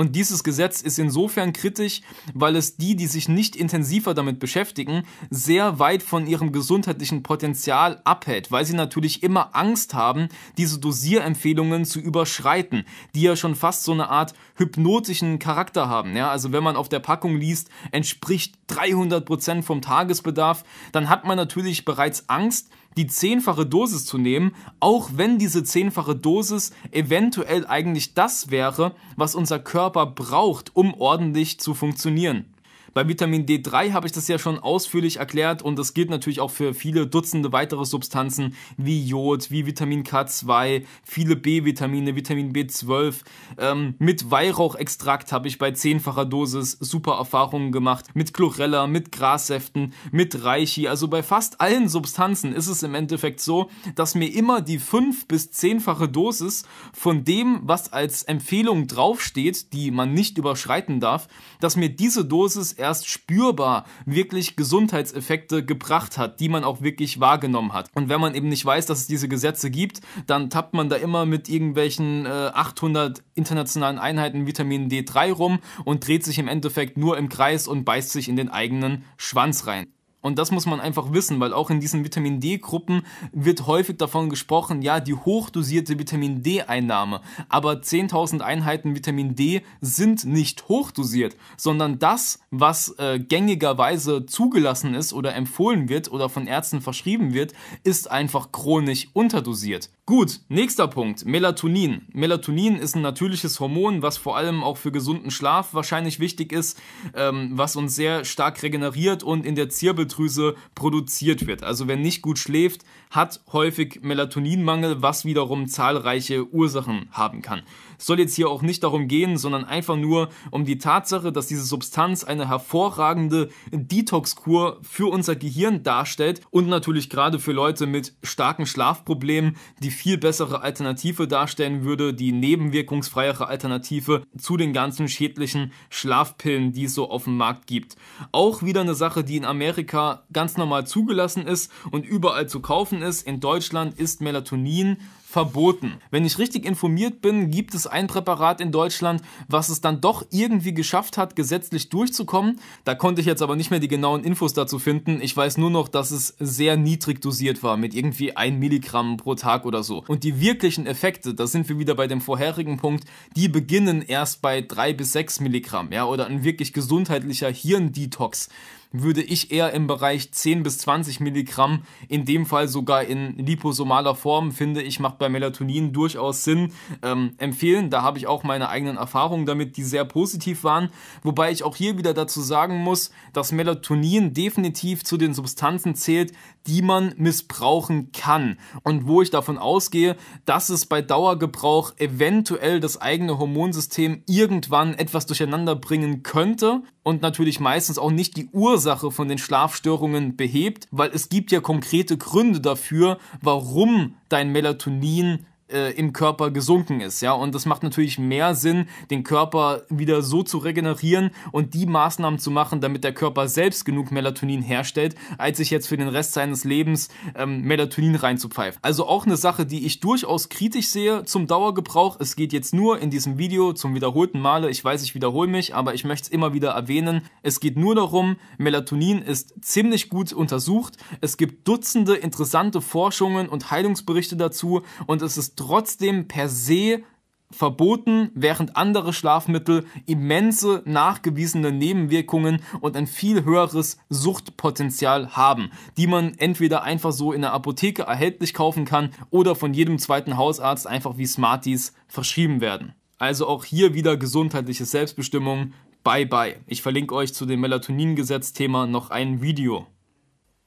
Und dieses Gesetz ist insofern kritisch, weil es die, die sich nicht intensiver damit beschäftigen, sehr weit von ihrem gesundheitlichen Potenzial abhält, weil sie natürlich immer Angst haben, diese Dosierempfehlungen zu überschreiten, die ja schon fast so eine Art hypnotischen Charakter haben. Ja, also wenn man auf der Packung liest, entspricht 300% Prozent vom Tagesbedarf, dann hat man natürlich bereits Angst, die zehnfache Dosis zu nehmen, auch wenn diese zehnfache Dosis eventuell eigentlich das wäre, was unser Körper braucht, um ordentlich zu funktionieren. Bei Vitamin D3 habe ich das ja schon ausführlich erklärt und das gilt natürlich auch für viele Dutzende weitere Substanzen wie Jod, wie Vitamin K2, viele B-Vitamine, Vitamin B12. Ähm, mit Weihrauchextrakt habe ich bei zehnfacher Dosis super Erfahrungen gemacht, mit Chlorella, mit Grassäften, mit Reishi. Also bei fast allen Substanzen ist es im Endeffekt so, dass mir immer die fünf- bis zehnfache Dosis von dem, was als Empfehlung draufsteht, die man nicht überschreiten darf, dass mir diese Dosis erst spürbar wirklich Gesundheitseffekte gebracht hat, die man auch wirklich wahrgenommen hat. Und wenn man eben nicht weiß, dass es diese Gesetze gibt, dann tappt man da immer mit irgendwelchen äh, 800 internationalen Einheiten Vitamin D3 rum und dreht sich im Endeffekt nur im Kreis und beißt sich in den eigenen Schwanz rein. Und das muss man einfach wissen, weil auch in diesen Vitamin D-Gruppen wird häufig davon gesprochen, ja, die hochdosierte Vitamin D-Einnahme. Aber 10.000 Einheiten Vitamin D sind nicht hochdosiert, sondern das, was äh, gängigerweise zugelassen ist oder empfohlen wird oder von Ärzten verschrieben wird, ist einfach chronisch unterdosiert. Gut, nächster Punkt, Melatonin. Melatonin ist ein natürliches Hormon, was vor allem auch für gesunden Schlaf wahrscheinlich wichtig ist, ähm, was uns sehr stark regeneriert und in der Zirbel Schilddrüse produziert wird. Also wer nicht gut schläft, hat häufig Melatoninmangel, was wiederum zahlreiche Ursachen haben kann. Es soll jetzt hier auch nicht darum gehen, sondern einfach nur um die Tatsache, dass diese Substanz eine hervorragende Detox-Kur für unser Gehirn darstellt und natürlich gerade für Leute mit starken Schlafproblemen die viel bessere Alternative darstellen würde, die nebenwirkungsfreiere Alternative zu den ganzen schädlichen Schlafpillen, die es so auf dem Markt gibt. Auch wieder eine Sache, die in Amerika Antibiotika ganz normal zugelassen ist und überall zu kaufen ist. In Deutschland ist Melatonin verboten. Wenn ich richtig informiert bin, gibt es ein Präparat in Deutschland, was es dann doch irgendwie geschafft hat, gesetzlich durchzukommen. Da konnte ich jetzt aber nicht mehr die genauen Infos dazu finden. Ich weiß nur noch, dass es sehr niedrig dosiert war, mit irgendwie 1 Milligramm pro Tag oder so. Und die wirklichen Effekte, da sind wir wieder bei dem vorherigen Punkt, die beginnen erst bei 3 bis 6 Milligramm, ja, oder ein wirklich gesundheitlicher Hirndetox würde ich eher im Bereich 10 bis 20 Milligramm, in dem Fall sogar in liposomaler Form, finde ich, macht bei Melatonin durchaus Sinn, ähm, empfehlen. Da habe ich auch meine eigenen Erfahrungen damit, die sehr positiv waren. Wobei ich auch hier wieder dazu sagen muss, dass Melatonin definitiv zu den Substanzen zählt, die man missbrauchen kann. Und wo ich davon ausgehe, dass es bei Dauergebrauch eventuell das eigene Hormonsystem irgendwann etwas durcheinander bringen könnte und natürlich meistens auch nicht die Ursache von den Schlafstörungen behebt, weil es gibt ja konkrete Gründe dafür, warum dein Melatonin äh, im Körper gesunken ist, ja. Und das macht natürlich mehr Sinn, den Körper wieder so zu regenerieren und die Maßnahmen zu machen, damit der Körper selbst genug Melatonin herstellt, als sich jetzt für den Rest seines Lebens ähm, Melatonin reinzupfeifen. Also auch eine Sache, die ich durchaus kritisch sehe zum Dauergebrauch. Es geht jetzt nur in diesem Video zum wiederholten Male. Ich weiß, ich wiederhole mich, aber ich möchte es immer wieder erwähnen. Es geht nur darum, Melatonin ist ziemlich gut untersucht. Es gibt Dutzende interessante Forschungen und Heilungsberichte dazu und es ist trotzdem per se verboten, während andere Schlafmittel immense nachgewiesene Nebenwirkungen und ein viel höheres Suchtpotenzial haben, die man entweder einfach so in der Apotheke erhältlich kaufen kann oder von jedem zweiten Hausarzt einfach wie Smarties verschrieben werden. Also auch hier wieder gesundheitliche Selbstbestimmung. Bye bye. Ich verlinke euch zu dem Melatonin-Gesetz-Thema noch ein Video.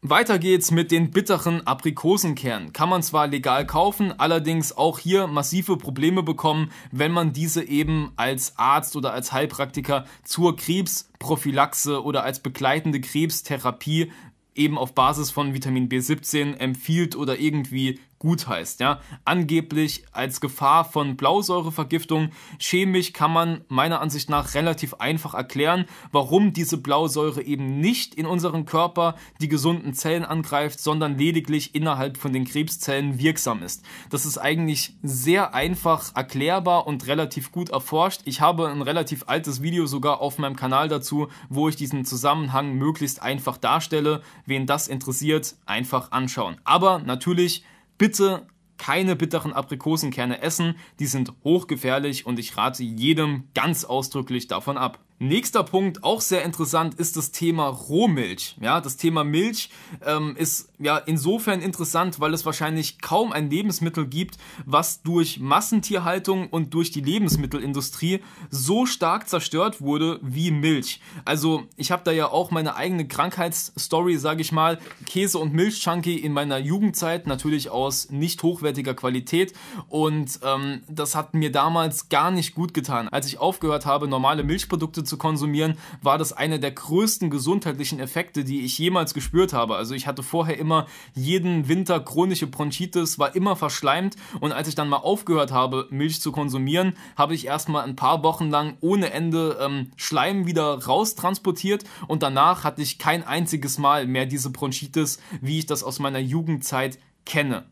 Weiter geht's mit den bitteren Aprikosenkernen. Kann man zwar legal kaufen, allerdings auch hier massive Probleme bekommen, wenn man diese eben als Arzt oder als Heilpraktiker zur Krebsprophylaxe oder als begleitende Krebstherapie eben auf Basis von Vitamin B17 empfiehlt oder irgendwie heißt. Ja? Angeblich als Gefahr von Blausäurevergiftung. Chemisch kann man meiner Ansicht nach relativ einfach erklären, warum diese Blausäure eben nicht in unserem Körper die gesunden Zellen angreift, sondern lediglich innerhalb von den Krebszellen wirksam ist. Das ist eigentlich sehr einfach erklärbar und relativ gut erforscht. Ich habe ein relativ altes Video sogar auf meinem Kanal dazu, wo ich diesen Zusammenhang möglichst einfach darstelle. Wen das interessiert, einfach anschauen. Aber natürlich Bitte keine bitteren Aprikosenkerne essen, die sind hochgefährlich und ich rate jedem ganz ausdrücklich davon ab. Nächster Punkt, auch sehr interessant, ist das Thema Rohmilch. Ja, das Thema Milch ähm, ist ja insofern interessant, weil es wahrscheinlich kaum ein Lebensmittel gibt, was durch Massentierhaltung und durch die Lebensmittelindustrie so stark zerstört wurde wie Milch. Also ich habe da ja auch meine eigene Krankheitsstory, sage ich mal, Käse- und Milchjunkie in meiner Jugendzeit, natürlich aus nicht hochwertiger Qualität und ähm, das hat mir damals gar nicht gut getan. Als ich aufgehört habe, normale Milchprodukte zu konsumieren, war das einer der größten gesundheitlichen Effekte, die ich jemals gespürt habe. Also ich hatte vorher immer immer jeden Winter chronische Bronchitis, war immer verschleimt und als ich dann mal aufgehört habe, Milch zu konsumieren, habe ich erstmal ein paar Wochen lang ohne Ende ähm, Schleim wieder raustransportiert und danach hatte ich kein einziges Mal mehr diese Bronchitis, wie ich das aus meiner Jugendzeit kenne.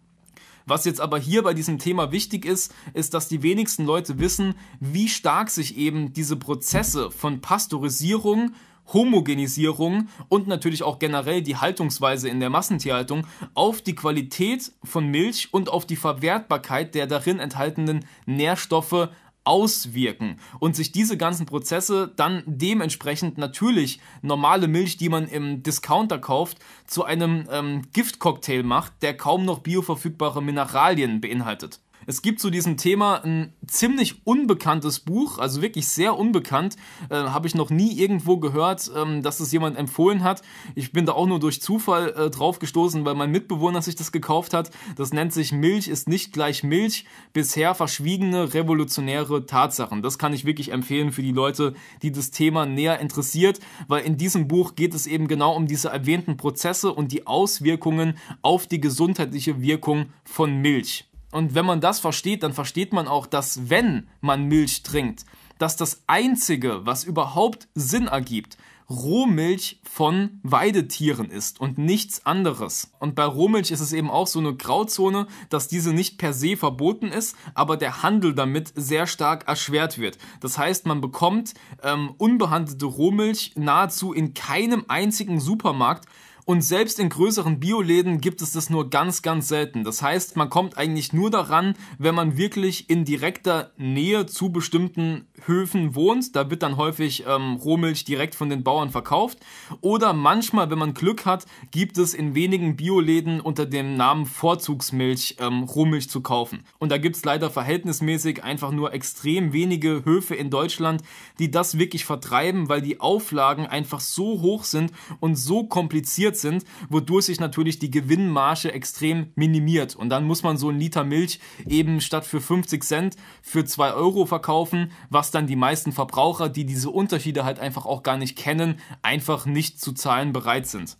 Was jetzt aber hier bei diesem Thema wichtig ist, ist, dass die wenigsten Leute wissen, wie stark sich eben diese Prozesse von Pasteurisierung, Homogenisierung und natürlich auch generell die Haltungsweise in der Massentierhaltung auf die Qualität von Milch und auf die Verwertbarkeit der darin enthaltenen Nährstoffe auswirken und sich diese ganzen Prozesse dann dementsprechend natürlich normale Milch, die man im Discounter kauft, zu einem ähm, Giftcocktail macht, der kaum noch bioverfügbare Mineralien beinhaltet. Es gibt zu diesem Thema ein ziemlich unbekanntes Buch, also wirklich sehr unbekannt. Äh, Habe ich noch nie irgendwo gehört, ähm, dass es jemand empfohlen hat. Ich bin da auch nur durch Zufall äh, drauf gestoßen, weil mein Mitbewohner sich das gekauft hat. Das nennt sich Milch ist nicht gleich Milch. Bisher verschwiegene revolutionäre Tatsachen. Das kann ich wirklich empfehlen für die Leute, die das Thema näher interessiert, weil in diesem Buch geht es eben genau um diese erwähnten Prozesse und die Auswirkungen auf die gesundheitliche Wirkung von Milch. Und wenn man das versteht, dann versteht man auch, dass wenn man Milch trinkt, dass das Einzige, was überhaupt Sinn ergibt, Rohmilch von Weidetieren ist und nichts anderes. Und bei Rohmilch ist es eben auch so eine Grauzone, dass diese nicht per se verboten ist, aber der Handel damit sehr stark erschwert wird. Das heißt, man bekommt ähm, unbehandelte Rohmilch nahezu in keinem einzigen Supermarkt und selbst in größeren Bioläden gibt es das nur ganz, ganz selten. Das heißt, man kommt eigentlich nur daran, wenn man wirklich in direkter Nähe zu bestimmten Höfen wohnt. Da wird dann häufig ähm, Rohmilch direkt von den Bauern verkauft. Oder manchmal, wenn man Glück hat, gibt es in wenigen Bioläden unter dem Namen Vorzugsmilch ähm, Rohmilch zu kaufen. Und da gibt es leider verhältnismäßig einfach nur extrem wenige Höfe in Deutschland, die das wirklich vertreiben, weil die Auflagen einfach so hoch sind und so kompliziert reduziert sind, wodurch sich natürlich die Gewinnmarge extrem minimiert. Und dann muss man so einen Liter Milch eben statt für 50 Cent für 2 Euro verkaufen, was dann die meisten Verbraucher, die diese Unterschiede halt einfach auch gar nicht kennen, einfach nicht zu zahlen bereit sind.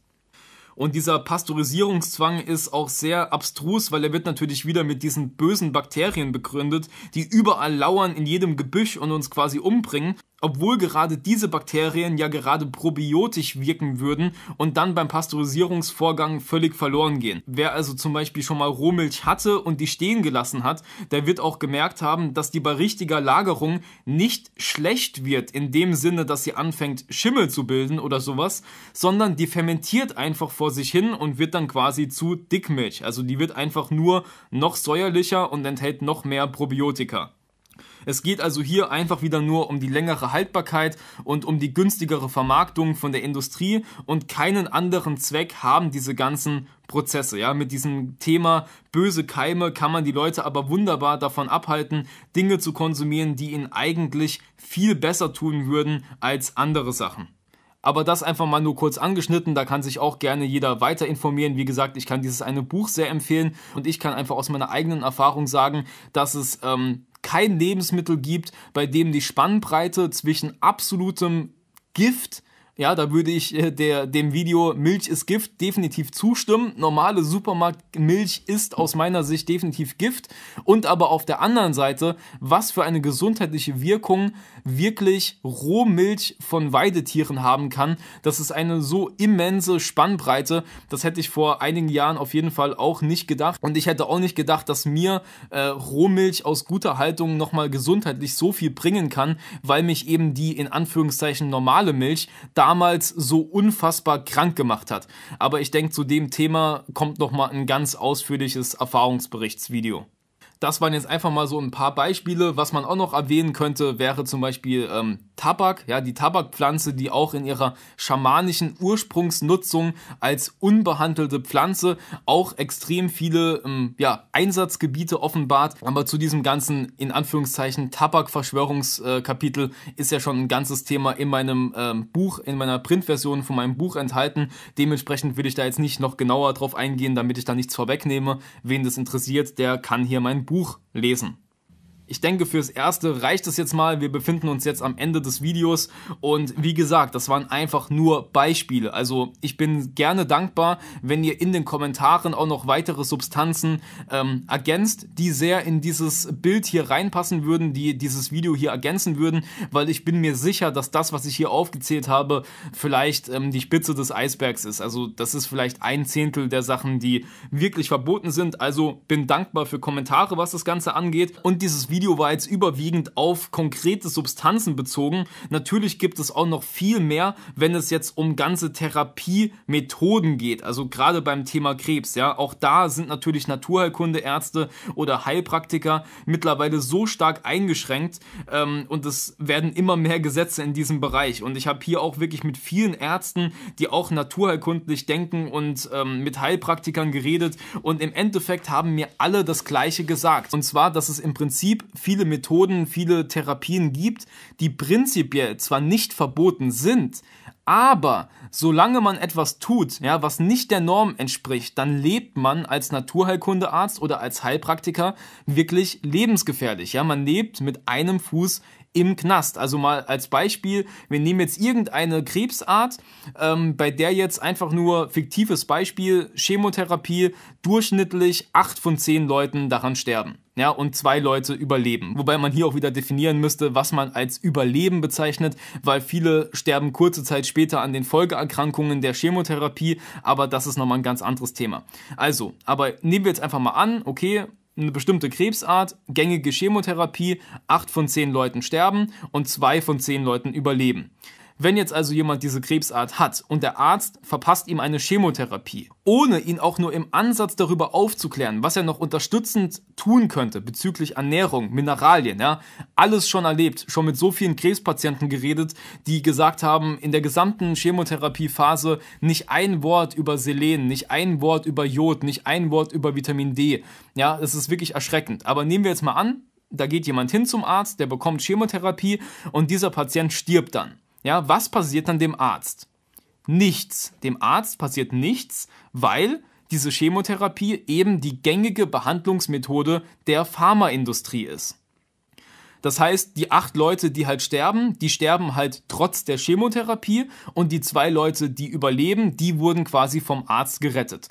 Und dieser Pasteurisierungszwang ist auch sehr abstrus, weil er wird natürlich wieder mit diesen bösen Bakterien begründet, die überall lauern in jedem Gebüsch und uns quasi umbringen obwohl gerade diese Bakterien ja gerade probiotisch wirken würden und dann beim Pasteurisierungsvorgang völlig verloren gehen. Wer also zum Beispiel schon mal Rohmilch hatte und die stehen gelassen hat, der wird auch gemerkt haben, dass die bei richtiger Lagerung nicht schlecht wird, in dem Sinne, dass sie anfängt Schimmel zu bilden oder sowas, sondern die fermentiert einfach vor sich hin und wird dann quasi zu Dickmilch. Also die wird einfach nur noch säuerlicher und enthält noch mehr Probiotika. Es geht also hier einfach wieder nur um die längere Haltbarkeit und um die günstigere Vermarktung von der Industrie und keinen anderen Zweck haben diese ganzen Prozesse. Ja, mit diesem Thema böse Keime kann man die Leute aber wunderbar davon abhalten, Dinge zu konsumieren, die ihnen eigentlich viel besser tun würden als andere Sachen. Aber das einfach mal nur kurz angeschnitten, da kann sich auch gerne jeder weiter informieren. Wie gesagt, ich kann dieses eine Buch sehr empfehlen und ich kann einfach aus meiner eigenen Erfahrung sagen, dass es ähm, kein Lebensmittel gibt, bei dem die Spannbreite zwischen absolutem Gift ja, da würde ich äh, der, dem Video Milch ist Gift definitiv zustimmen. Normale Supermarktmilch ist aus meiner Sicht definitiv Gift. Und aber auf der anderen Seite, was für eine gesundheitliche Wirkung wirklich Rohmilch von Weidetieren haben kann, das ist eine so immense Spannbreite. Das hätte ich vor einigen Jahren auf jeden Fall auch nicht gedacht. Und ich hätte auch nicht gedacht, dass mir äh, Rohmilch aus guter Haltung nochmal gesundheitlich so viel bringen kann, weil mich eben die in Anführungszeichen normale Milch da damals so unfassbar krank gemacht hat. Aber ich denke, zu dem Thema kommt noch mal ein ganz ausführliches Erfahrungsberichtsvideo. Das waren jetzt einfach mal so ein paar Beispiele. Was man auch noch erwähnen könnte, wäre zum Beispiel ähm, Tabak, ja, die Tabakpflanze, die auch in ihrer schamanischen Ursprungsnutzung als unbehandelte Pflanze auch extrem viele ähm, ja, Einsatzgebiete offenbart. Aber zu diesem ganzen, in Anführungszeichen, Tabakverschwörungskapitel äh, ist ja schon ein ganzes Thema in meinem ähm, Buch, in meiner Printversion von meinem Buch enthalten. Dementsprechend will ich da jetzt nicht noch genauer drauf eingehen, damit ich da nichts vorwegnehme. Wen das interessiert, der kann hier mein Buch Buch lesen ich denke, fürs Erste reicht es jetzt mal. Wir befinden uns jetzt am Ende des Videos und wie gesagt, das waren einfach nur Beispiele. Also ich bin gerne dankbar, wenn ihr in den Kommentaren auch noch weitere Substanzen ähm, ergänzt, die sehr in dieses Bild hier reinpassen würden, die dieses Video hier ergänzen würden, weil ich bin mir sicher, dass das, was ich hier aufgezählt habe, vielleicht ähm, die Spitze des Eisbergs ist. Also das ist vielleicht ein Zehntel der Sachen, die wirklich verboten sind. Also bin dankbar für Kommentare, was das Ganze angeht. Und dieses Video Video war jetzt überwiegend auf konkrete Substanzen bezogen. Natürlich gibt es auch noch viel mehr, wenn es jetzt um ganze Therapiemethoden geht. Also gerade beim Thema Krebs, ja. Auch da sind natürlich Naturheilkundeärzte oder Heilpraktiker mittlerweile so stark eingeschränkt ähm, und es werden immer mehr Gesetze in diesem Bereich. Und ich habe hier auch wirklich mit vielen Ärzten, die auch naturheilkundlich denken und ähm, mit Heilpraktikern geredet und im Endeffekt haben mir alle das Gleiche gesagt. Und zwar, dass es im Prinzip viele Methoden, viele Therapien gibt, die prinzipiell zwar nicht verboten sind, aber solange man etwas tut, ja, was nicht der Norm entspricht, dann lebt man als Naturheilkundearzt oder als Heilpraktiker wirklich lebensgefährlich. Ja, man lebt mit einem Fuß im Knast. Also mal als Beispiel, wir nehmen jetzt irgendeine Krebsart, ähm, bei der jetzt einfach nur fiktives Beispiel Chemotherapie durchschnittlich acht von zehn Leuten daran sterben ja, und zwei Leute überleben. Wobei man hier auch wieder definieren müsste, was man als Überleben bezeichnet, weil viele sterben kurze Zeit später an den Folgeerkrankungen der Chemotherapie, aber das ist nochmal ein ganz anderes Thema. Also, aber nehmen wir jetzt einfach mal an, okay, eine bestimmte Krebsart, gängige Chemotherapie, acht von zehn Leuten sterben und zwei von zehn Leuten überleben. Wenn jetzt also jemand diese Krebsart hat und der Arzt verpasst ihm eine Chemotherapie, ohne ihn auch nur im Ansatz darüber aufzuklären, was er noch unterstützend tun könnte bezüglich Ernährung, Mineralien, ja, alles schon erlebt, schon mit so vielen Krebspatienten geredet, die gesagt haben, in der gesamten Chemotherapiephase nicht ein Wort über Selen, nicht ein Wort über Jod, nicht ein Wort über Vitamin D. Ja, das ist wirklich erschreckend. Aber nehmen wir jetzt mal an, da geht jemand hin zum Arzt, der bekommt Chemotherapie und dieser Patient stirbt dann. Ja, was passiert dann dem Arzt? Nichts. Dem Arzt passiert nichts, weil diese Chemotherapie eben die gängige Behandlungsmethode der Pharmaindustrie ist. Das heißt, die acht Leute, die halt sterben, die sterben halt trotz der Chemotherapie und die zwei Leute, die überleben, die wurden quasi vom Arzt gerettet.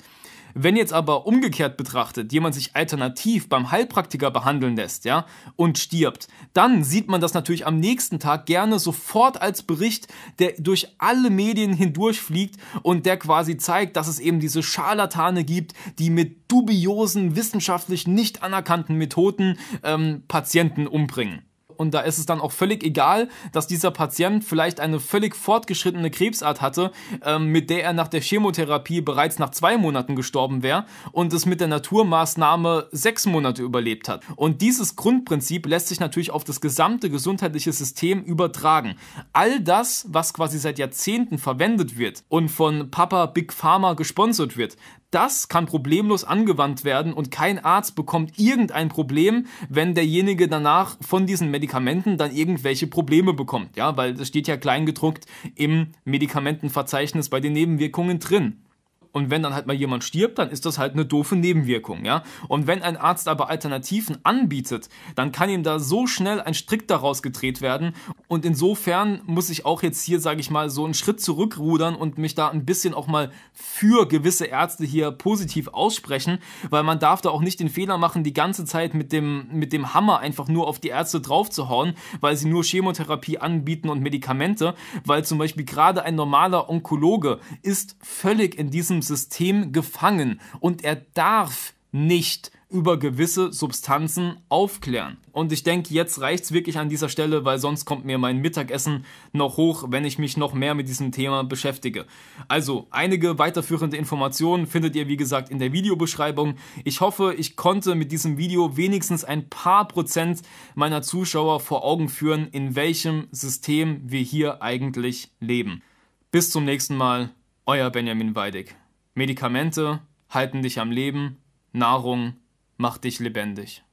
Wenn jetzt aber umgekehrt betrachtet jemand sich alternativ beim Heilpraktiker behandeln lässt, ja, und stirbt, dann sieht man das natürlich am nächsten Tag gerne sofort als Bericht, der durch alle Medien hindurchfliegt und der quasi zeigt, dass es eben diese Scharlatane gibt, die mit dubiosen, wissenschaftlich nicht anerkannten Methoden ähm, Patienten umbringen. Und da ist es dann auch völlig egal, dass dieser Patient vielleicht eine völlig fortgeschrittene Krebsart hatte, ähm, mit der er nach der Chemotherapie bereits nach zwei Monaten gestorben wäre und es mit der Naturmaßnahme sechs Monate überlebt hat. Und dieses Grundprinzip lässt sich natürlich auf das gesamte gesundheitliche System übertragen. All das, was quasi seit Jahrzehnten verwendet wird und von Papa Big Pharma gesponsert wird, das kann problemlos angewandt werden und kein Arzt bekommt irgendein Problem, wenn derjenige danach von diesen Medikamenten dann irgendwelche Probleme bekommt. Ja, weil das steht ja kleingedruckt im Medikamentenverzeichnis bei den Nebenwirkungen drin und wenn dann halt mal jemand stirbt, dann ist das halt eine doofe Nebenwirkung, ja. Und wenn ein Arzt aber Alternativen anbietet, dann kann ihm da so schnell ein Strick daraus gedreht werden und insofern muss ich auch jetzt hier, sage ich mal, so einen Schritt zurückrudern und mich da ein bisschen auch mal für gewisse Ärzte hier positiv aussprechen, weil man darf da auch nicht den Fehler machen, die ganze Zeit mit dem, mit dem Hammer einfach nur auf die Ärzte draufzuhauen, weil sie nur Chemotherapie anbieten und Medikamente, weil zum Beispiel gerade ein normaler Onkologe ist völlig in diesem diesem System gefangen und er darf nicht über gewisse Substanzen aufklären. Und ich denke, jetzt reicht es wirklich an dieser Stelle, weil sonst kommt mir mein Mittagessen noch hoch, wenn ich mich noch mehr mit diesem Thema beschäftige. Also, einige weiterführende Informationen findet ihr, wie gesagt, in der Videobeschreibung. Ich hoffe, ich konnte mit diesem Video wenigstens ein paar Prozent meiner Zuschauer vor Augen führen, in welchem System wir hier eigentlich leben. Bis zum nächsten Mal, euer Benjamin Weidig. Medikamente halten dich am Leben, Nahrung macht dich lebendig.